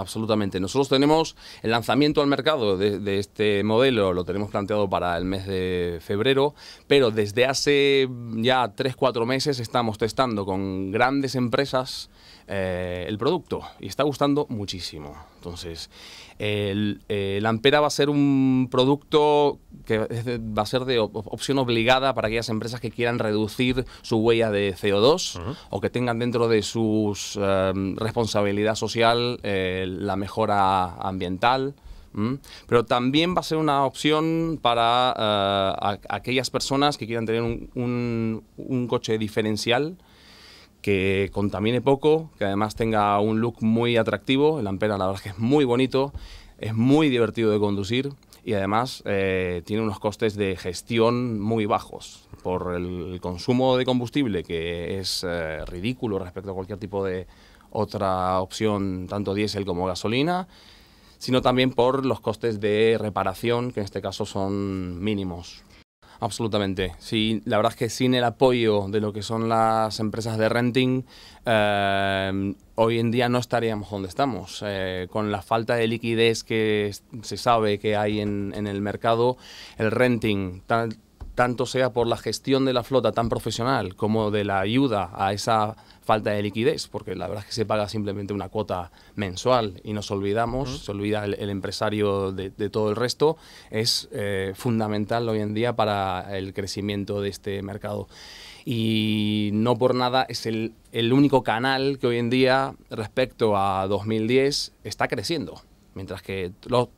absolutamente. Nosotros tenemos el lanzamiento al mercado de, este modelo, lo tenemos planteado para el mes de febrero, pero desde hace ya 3-4 meses estamos testando con grandes empresas eh, el producto y está gustando muchísimo. Entonces, el, eh, Ampera va a ser un producto que va a ser de opción obligada para aquellas empresas que quieran reducir su huella de CO2 o que tengan dentro de sus eh, responsabilidad social la mejora ambiental, Pero también va a ser una opción para eh, aquellas personas que quieran tener un, coche diferencial que contamine poco, que además tenga un look muy atractivo. El Ampera la verdad es que es muy bonito, es muy divertido de conducir y además eh, tiene unos costes de gestión muy bajos por el consumo de combustible que es eh, ridículo respecto a cualquier tipo de otra opción tanto diésel como gasolina, sino también por los costes de reparación, que en este caso son mínimos. Absolutamente. la verdad es que sin el apoyo de lo que son las empresas de renting, eh, hoy en día no estaríamos donde estamos. Eh, con la falta de liquidez que se sabe que hay en, el mercado, el renting, tanto sea por la gestión de la flota tan profesional como de la ayuda a esa falta de liquidez, porque la verdad es que se paga simplemente una cuota mensual y nos olvidamos, se olvida el, empresario de, todo el resto, es eh, fundamental hoy en día para el crecimiento de este mercado. Y no por nada es el, el único canal que hoy en día, respecto a 2010, está creciendo. Mientras que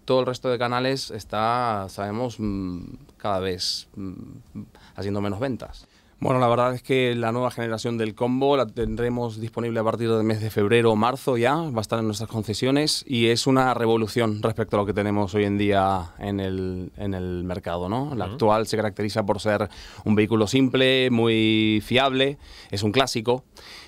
todo el resto de canales está, sabemos, mm, cada vez mm, haciendo menos ventas. Bueno, la verdad es que la nueva generación del combo la tendremos disponible a partir del mes de febrero o marzo ya, va a estar en nuestras concesiones y es una revolución respecto a lo que tenemos hoy en día en el, en el mercado. ¿no? La actual se caracteriza por ser un vehículo simple, muy fiable, es un clásico.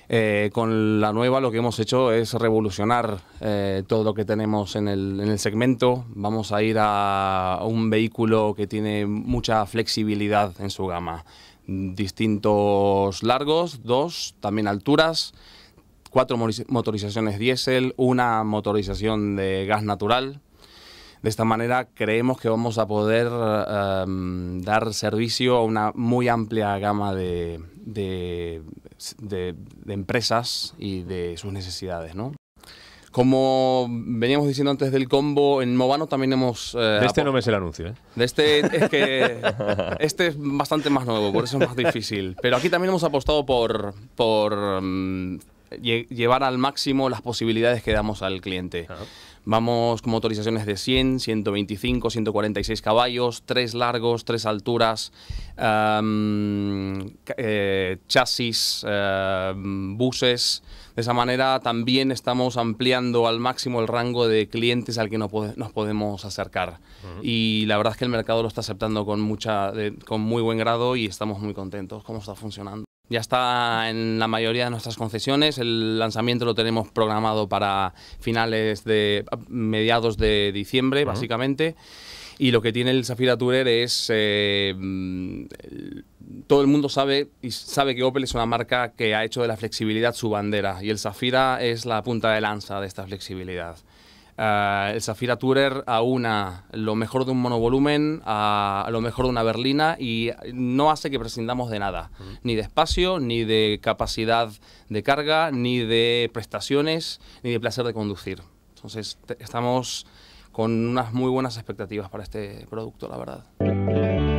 Eh, con la nueva lo que hemos hecho es revolucionar eh, todo lo que tenemos en el, en el segmento. Vamos a ir a un vehículo que tiene mucha flexibilidad en su gama distintos largos, dos, también alturas, cuatro motorizaciones diésel, una motorización de gas natural. De esta manera creemos que vamos a poder em, dar servicio a una muy amplia gama de, de empresas y de sus necesidades. ¿no? Como veníamos diciendo antes del combo, en Movano también hemos... Eh, de este no me es el anuncio, ¿eh? De este es que... este es bastante más nuevo, por eso es más difícil. Pero aquí también hemos apostado por, por mm, llevar al máximo las posibilidades que damos al cliente. Vamos con motorizaciones de 100, 125, 146 caballos, tres largos, tres alturas, em, eh, chasis, em, buses. De esa manera también estamos ampliando al máximo el rango de clientes al que nos, podemos acercar. Y la verdad es que el mercado lo está aceptando con, mucha, con muy buen grado y estamos muy contentos cómo está funcionando. Ya está en la mayoría de nuestras concesiones. El lanzamiento lo tenemos programado para finales de mediados de diciembre, básicamente. Y lo que tiene el Safira Tourer es. Eh, todo el mundo sabe y sabe que Opel es una marca que ha hecho de la flexibilidad su bandera. Y el Zafira es la punta de lanza de esta flexibilidad. Eh, el Zafira Tourer aúna lo mejor de un monovolumen a, lo mejor de una berlina y no hace que prescindamos de nada, ni de espacio, ni de capacidad de carga, ni de prestaciones, ni de placer de conducir. Entonces estamos con unas muy buenas expectativas para este producto, la verdad.